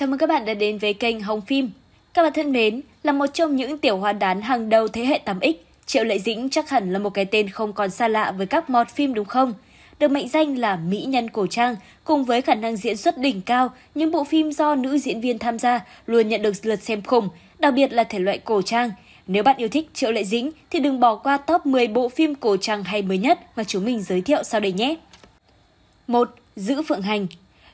Chào mừng các bạn đã đến với kênh Hồng Phim. Các bạn thân mến, là một trong những tiểu hoa đán hàng đầu thế hệ 8X, Triệu Lệ Dĩnh chắc hẳn là một cái tên không còn xa lạ với các mọt phim đúng không? Được mệnh danh là mỹ nhân cổ trang, cùng với khả năng diễn xuất đỉnh cao, những bộ phim do nữ diễn viên tham gia luôn nhận được lượt xem khủng, đặc biệt là thể loại cổ trang. Nếu bạn yêu thích Triệu Lệ Dĩnh thì đừng bỏ qua top 10 bộ phim cổ trang hay mới nhất mà chúng mình giới thiệu sau đây nhé. 1. Giữ Phượng Hành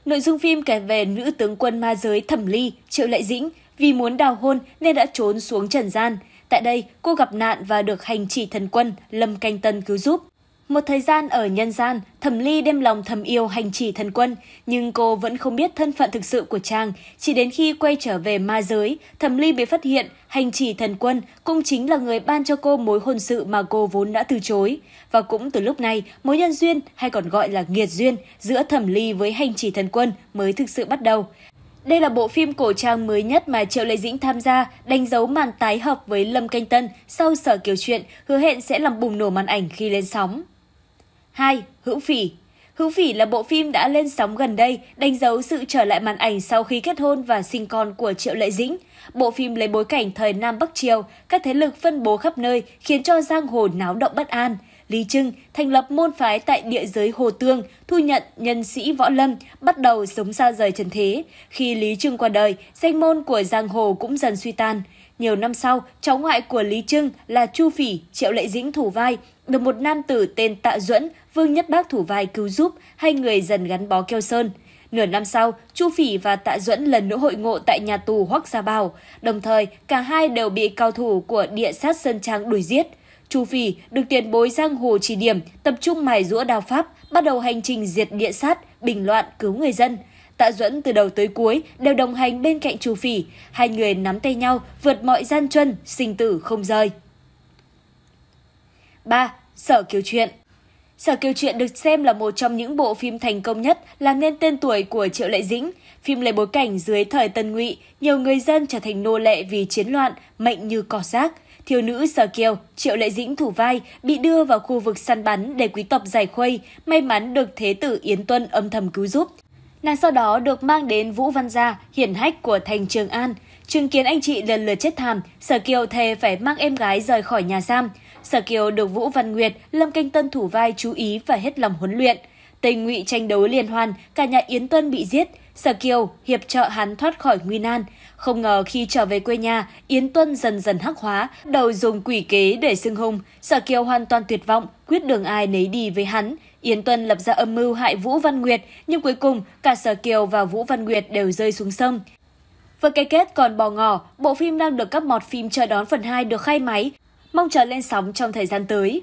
Nội dung phim kể về nữ tướng quân ma giới Thẩm Ly, Triệu Lệ Dĩnh vì muốn đào hôn nên đã trốn xuống trần gian. Tại đây, cô gặp nạn và được hành chỉ thần quân Lâm Canh Tân cứu giúp. Một thời gian ở nhân gian, Thẩm Ly đem lòng thầm yêu hành chỉ thần quân, nhưng cô vẫn không biết thân phận thực sự của chàng. Chỉ đến khi quay trở về ma giới, Thẩm Ly bị phát hiện hành chỉ thần quân cũng chính là người ban cho cô mối hôn sự mà cô vốn đã từ chối. Và cũng từ lúc này, mối nhân duyên hay còn gọi là nghiệt duyên giữa Thẩm Ly với hành chỉ thần quân mới thực sự bắt đầu. Đây là bộ phim cổ trang mới nhất mà Triệu Lệ Dĩnh tham gia, đánh dấu màn tái hợp với Lâm Canh Tân sau sở kiều chuyện, hứa hẹn sẽ làm bùng nổ màn ảnh khi lên sóng. 2. Hữu Phỉ Hữu Phỉ là bộ phim đã lên sóng gần đây, đánh dấu sự trở lại màn ảnh sau khi kết hôn và sinh con của Triệu Lệ Dĩnh. Bộ phim lấy bối cảnh thời Nam Bắc Triều, các thế lực phân bố khắp nơi khiến cho giang hồ náo động bất an. Lý Trưng thành lập môn phái tại địa giới Hồ Tương, thu nhận nhân sĩ Võ Lâm, bắt đầu sống xa rời trần thế. Khi Lý Trưng qua đời, danh môn của giang hồ cũng dần suy tan. Nhiều năm sau, cháu ngoại của Lý Trưng là Chu Phỉ, Triệu Lệ Dĩnh thủ vai, được một nam tử tên Tạ Duẫn, Vương Nhất Bác thủ vai cứu giúp, hai người dần gắn bó keo sơn. Nửa năm sau, Chu Phỉ và Tạ Duẫn lần nữa hội ngộ tại nhà tù Hoắc Gia Bảo, đồng thời cả hai đều bị cao thủ của địa sát Sơn Trang đuổi giết. Chu Phỉ được tiền bối giang hồ chỉ điểm, tập trung mài rũa đào pháp, bắt đầu hành trình diệt địa sát, bình loạn cứu người dân – Tạ Duẫn từ đầu tới cuối đều đồng hành bên cạnh Chu Phỉ, hai người nắm tay nhau vượt mọi gian truân, sinh tử không rời. 3. Sở Kiều Truyện Sở Kiều Truyện được xem là một trong những bộ phim thành công nhất làm nên tên tuổi của Triệu Lệ Dĩnh. Phim lấy bối cảnh dưới thời Tân Ngụy, nhiều người dân trở thành nô lệ vì chiến loạn, mệnh như cỏ rác. Thiếu nữ Sở Kiều, Triệu Lệ Dĩnh thủ vai, bị đưa vào khu vực săn bắn để quý tộc giải khuây, may mắn được Thế tử Yến Tuân âm thầm cứu giúp. Nàng sau đó được mang đến Vũ Văn Gia, hiển hách của thành Trường An. Chứng kiến anh chị lần lượt chết thảm, Sở Kiều thề phải mang em gái rời khỏi nhà giam. Sở Kiều được Vũ Văn Nguyệt, Lâm Canh Tân thủ vai chú ý và hết lòng huấn luyện. Tây Ngụy tranh đấu liên hoàn, cả nhà Yến Tuân bị giết. Sở Kiều hiệp trợ hắn thoát khỏi nguy nan. Không ngờ khi trở về quê nhà, Yến Tuân dần dần hắc hóa, đầu dùng quỷ kế để xưng hùng. Sở Kiều hoàn toàn tuyệt vọng, quyết đường ai nấy đi với hắn. Yến Tuân lập ra âm mưu hại Vũ Văn Nguyệt, nhưng cuối cùng cả Sở Kiều và Vũ Văn Nguyệt đều rơi xuống sông. Với cái kết còn bò ngỏ, bộ phim đang được các mọt phim chờ đón phần 2 được khai máy, mong chờ lên sóng trong thời gian tới.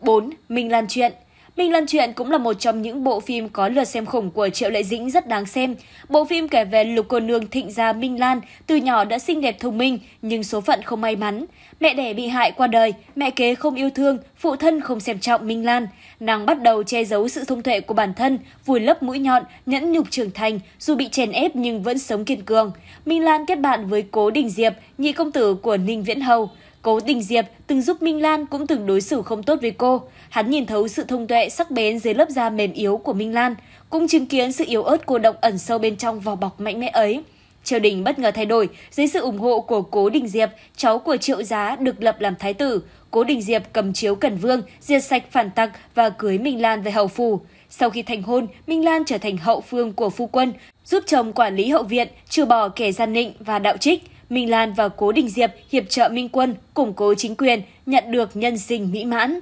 4. Minh Lan Chuyện Minh Lân Chuyện cũng là một trong những bộ phim có lượt xem khủng của Triệu Lệ Dĩnh rất đáng xem. Bộ phim kể về lục cô nương thịnh gia Minh Lan, từ nhỏ đã xinh đẹp thông minh, nhưng số phận không may mắn. Mẹ đẻ bị hại qua đời, mẹ kế không yêu thương, phụ thân không xem trọng Minh Lan. Nàng bắt đầu che giấu sự thông tuệ của bản thân, vùi lấp mũi nhọn, nhẫn nhục trưởng thành, dù bị chèn ép nhưng vẫn sống kiên cường. Minh Lan kết bạn với Cố Đình Diệp, nhị công tử của Ninh Viễn Hầu. Cố Đình Diệp từng giúp Minh Lan cũng từng đối xử không tốt với cô. Hắn nhìn thấu sự thông tuệ sắc bén dưới lớp da mềm yếu của Minh Lan, cũng chứng kiến sự yếu ớt cô động ẩn sâu bên trong vỏ bọc mạnh mẽ ấy. Triều đình bất ngờ thay đổi dưới sự ủng hộ của Cố Đình Diệp, cháu của Triệu Giá được lập làm thái tử. Cố Đình Diệp cầm chiếu Cần Vương, diệt sạch phản tặc và cưới Minh Lan về hầu phủ. Sau khi thành hôn, Minh Lan trở thành hậu phương của phu quân, giúp chồng quản lý hậu viện, trừ bỏ kẻ gian nịnh và đạo trích. Minh Lan và Cố Đình Diệp hiệp trợ Minh Quân củng cố chính quyền, nhận được nhân sinh mỹ mãn.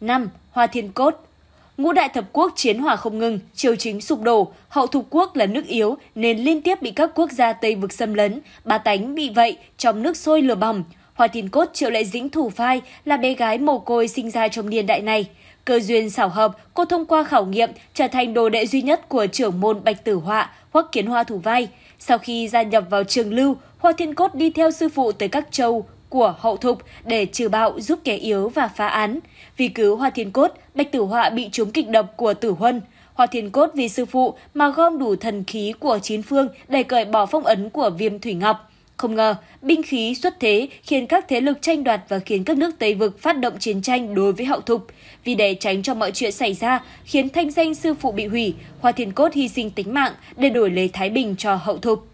5. Hoa Thiên Cốt Ngũ đại thập quốc chiến hòa không ngừng, triều chính sụp đổ, hậu thục quốc là nước yếu nên liên tiếp bị các quốc gia Tây vực xâm lấn, bà tánh bị vậy trong nước sôi lửa bỏng. Hoa Thiên Cốt triệu lệ dĩnh thủ phai là bé gái mồ côi sinh ra trong niên đại này. Cơ duyên xảo hợp, cô thông qua khảo nghiệm trở thành đồ đệ duy nhất của trưởng môn Bạch Tử Họa, Hoắc Kiến Hoa Thủ Vai – sau khi gia nhập vào trường Lưu, Hoa Thiên Cốt đi theo sư phụ tới các châu của hậu thục để trừ bạo giúp kẻ yếu và phá án. Vì cứu Hoa Thiên Cốt, Bạch Tử Họa bị trúng kịch độc của Tử Huân. Hoa Thiên Cốt vì sư phụ mà gom đủ thần khí của chín phương để cởi bỏ phong ấn của Viêm Thủy Ngọc. Không ngờ, binh khí xuất thế khiến các thế lực tranh đoạt và khiến các nước Tây vực phát động chiến tranh đối với hậu thục. Vì để tránh cho mọi chuyện xảy ra, khiến thanh danh sư phụ bị hủy, Hoa Thiên Cốt hy sinh tính mạng để đổi lấy Thái Bình cho hậu thục.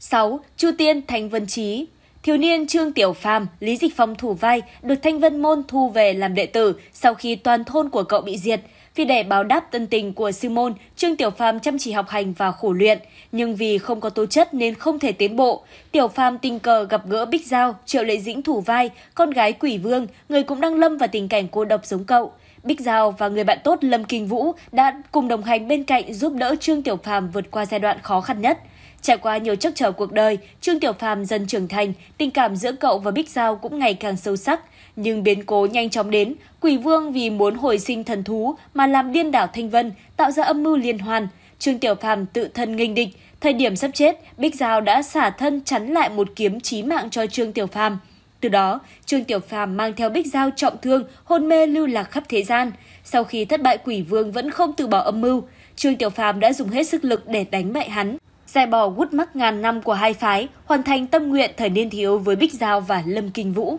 6. Chu Tiên Thanh Vân chí Thiếu niên Trương Tiểu Phàm, Lý Dịch Phong thủ vai, được Thanh Vân Môn thu về làm đệ tử sau khi toàn thôn của cậu bị diệt – vì để báo đáp tân tình của sư môn, Trương Tiểu Phàm chăm chỉ học hành và khổ luyện, nhưng vì không có tố chất nên không thể tiến bộ. Tiểu Phàm tình cờ gặp gỡ Bích Giao, Triệu Lệ Dĩnh thủ vai, con gái Quỷ Vương, người cũng đang lâm vào tình cảnh cô độc giống cậu. Bích Giao và người bạn tốt Lâm Kinh Vũ đã cùng đồng hành bên cạnh giúp đỡ Trương Tiểu Phàm vượt qua giai đoạn khó khăn nhất. Trải qua nhiều trắc trở cuộc đời, Trương Tiểu Phàm dần trưởng thành, tình cảm giữa cậu và Bích Giao cũng ngày càng sâu sắc. Nhưng biến cố nhanh chóng đến, Quỷ Vương vì muốn hồi sinh thần thú mà làm điên đảo Thanh Vân, tạo ra âm mưu liên hoàn. Trương Tiểu Phàm tự thân nghênh địch, thời điểm sắp chết, Bích Giao đã xả thân chắn lại một kiếm chí mạng cho Trương Tiểu Phàm. Từ đó, Trương Tiểu Phàm mang theo Bích Giao trọng thương, hôn mê lưu lạc khắp thế gian. Sau khi thất bại Quỷ Vương vẫn không từ bỏ âm mưu, Trương Tiểu Phàm đã dùng hết sức lực để đánh bại hắn. Giải bỏ gút mắt ngàn năm của hai phái, hoàn thành tâm nguyện thời niên thiếu với Bích Giao và Lâm Kinh Vũ.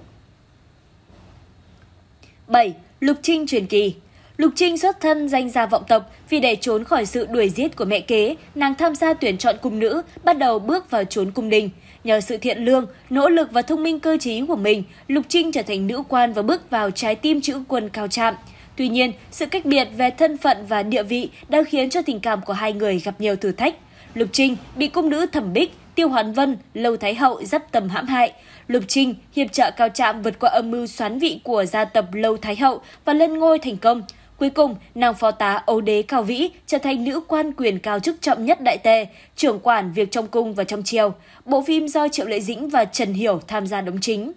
7. Lục Trinh truyền kỳ Lục Trinh xuất thân danh gia vọng tộc vì để trốn khỏi sự đuổi giết của mẹ kế, nàng tham gia tuyển chọn cung nữ, bắt đầu bước vào trốn cung đình. Nhờ sự thiện lương, nỗ lực và thông minh cơ trí của mình, Lục Trinh trở thành nữ quan và bước vào trái tim chữ quân cao trạm. Tuy nhiên, sự cách biệt về thân phận và địa vị đã khiến cho tình cảm của hai người gặp nhiều thử thách. Lục Trinh bị cung nữ Thẩm Bích, Tiêu Hoán Vân, Lâu Thái Hậu dắp tầm hãm hại. Lục Trinh hiệp trợ cao trạm vượt qua âm mưu xoán vị của gia tộc Lâu Thái Hậu và lên ngôi thành công. Cuối cùng, nàng phó tá Âu Đế Cao Vĩ trở thành nữ quan quyền cao chức trọng nhất đại tề, trưởng quản việc trong cung và trong triều. Bộ phim do Triệu Lệ Dĩnh và Trần Hiểu tham gia đóng chính.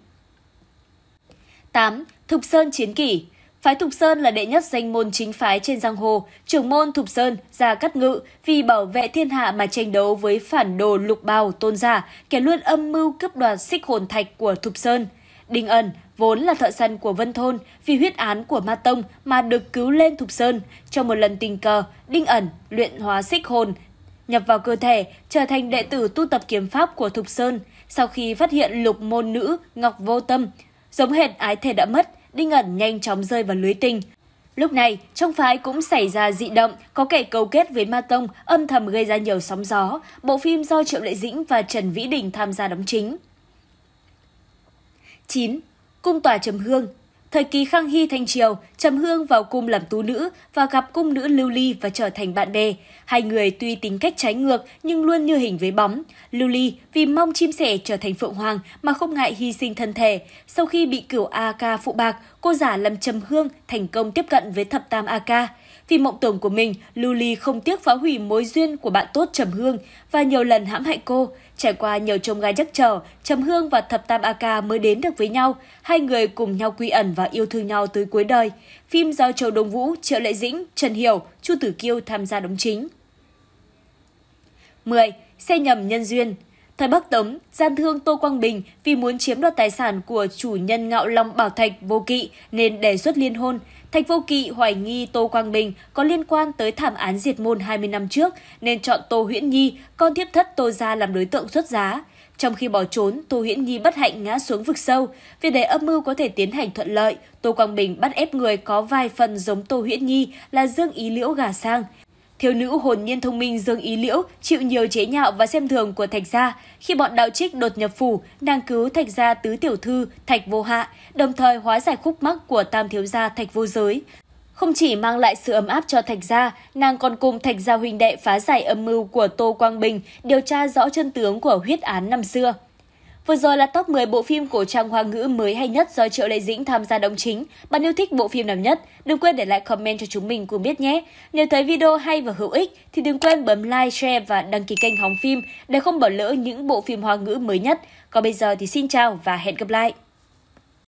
8. Thục Sơn Chiến Kỷ Phái Thục Sơn là đệ nhất danh môn chính phái trên giang hồ, trưởng môn Thục Sơn, ra cắt ngự, vì bảo vệ thiên hạ mà tranh đấu với phản đồ lục bào tôn giả, kẻ luôn âm mưu cướp đoạt xích hồn thạch của Thục Sơn. Đinh Ẩn, vốn là thợ săn của Vân Thôn, vì huyết án của Ma Tông mà được cứu lên Thục Sơn. Trong một lần tình cờ, Đinh Ẩn luyện hóa xích hồn, nhập vào cơ thể, trở thành đệ tử tu tập kiếm pháp của Thục Sơn. Sau khi phát hiện lục môn nữ Ngọc Vô Tâm, giống hệt ái thể đã mất, Đinh ẩn nhanh chóng rơi vào lưới tình. Lúc này, trong phái cũng xảy ra dị động, có kẻ cấu kết với Ma Tông, âm thầm gây ra nhiều sóng gió. Bộ phim do Triệu Lệ Dĩnh và Trần Vĩ Đình tham gia đóng chính. 9. Cung tòa Trầm Hương Thời kỳ Khang Hy thành triều, Trầm Hương vào cung làm tú nữ và gặp cung nữ Lưu Ly và trở thành bạn bè. Hai người tuy tính cách trái ngược nhưng luôn như hình với bóng. Lưu Ly vì mong chim sẻ trở thành phượng hoàng mà không ngại hy sinh thân thể. Sau khi bị cửu AK phụ bạc, cô giả làm Trầm Hương thành công tiếp cận với thập tam AK. Vì mộng tưởng của mình, Luli không tiếc phá hủy mối duyên của bạn tốt Trầm Hương và nhiều lần hãm hại cô. Trải qua nhiều trông gai chắc trở, Trầm Hương và Thập Tam Aka mới đến được với nhau. Hai người cùng nhau quy ẩn và yêu thương nhau tới cuối đời. Phim do Châu Đông Vũ, Triệu Lệ Dĩnh, Trần Hiểu, Chu Tử Kiêu tham gia đóng chính. 10. Xe nhầm nhân duyên Thời Bắc Tống, gian thương Tô Quang Bình vì muốn chiếm đoạt tài sản của chủ nhân ngạo long Bảo Thạch vô kỵ nên đề xuất liên hôn. Thạch Vô Kỵ hoài nghi Tô Quang Bình có liên quan tới thảm án diệt môn 20 năm trước nên chọn Tô Huyễn Nhi, con thiếp thất Tô Gia làm đối tượng xuất giá. Trong khi bỏ trốn, Tô Huyễn Nhi bất hạnh ngã xuống vực sâu. Vì để âm mưu có thể tiến hành thuận lợi, Tô Quang Bình bắt ép người có vài phần giống Tô Huyễn Nhi là Dương Ý Liễu gà sang thiếu nữ hồn nhiên thông minh Dương Ý Liễu chịu nhiều chế nhạo và xem thường của Thạch Gia. Khi bọn đạo trích đột nhập phủ, nàng cứu Thạch Gia tứ tiểu thư Thạch Vô Hạ, đồng thời hóa giải khúc mắc của tam thiếu gia Thạch Vô Giới. Không chỉ mang lại sự ấm áp cho Thạch Gia, nàng còn cùng Thạch Gia huynh đệ phá giải âm mưu của Tô Quang Bình, điều tra rõ chân tướng của huyết án năm xưa. Vừa rồi là top 10 bộ phim cổ trang hoa ngữ mới hay nhất do Triệu Lệ Dĩnh tham gia đóng chính. Bạn yêu thích bộ phim nào nhất? Đừng quên để lại comment cho chúng mình cùng biết nhé. Nếu thấy video hay và hữu ích thì đừng quên bấm like, share và đăng ký kênh Hóng Phim để không bỏ lỡ những bộ phim hoa ngữ mới nhất. Còn bây giờ thì xin chào và hẹn gặp lại!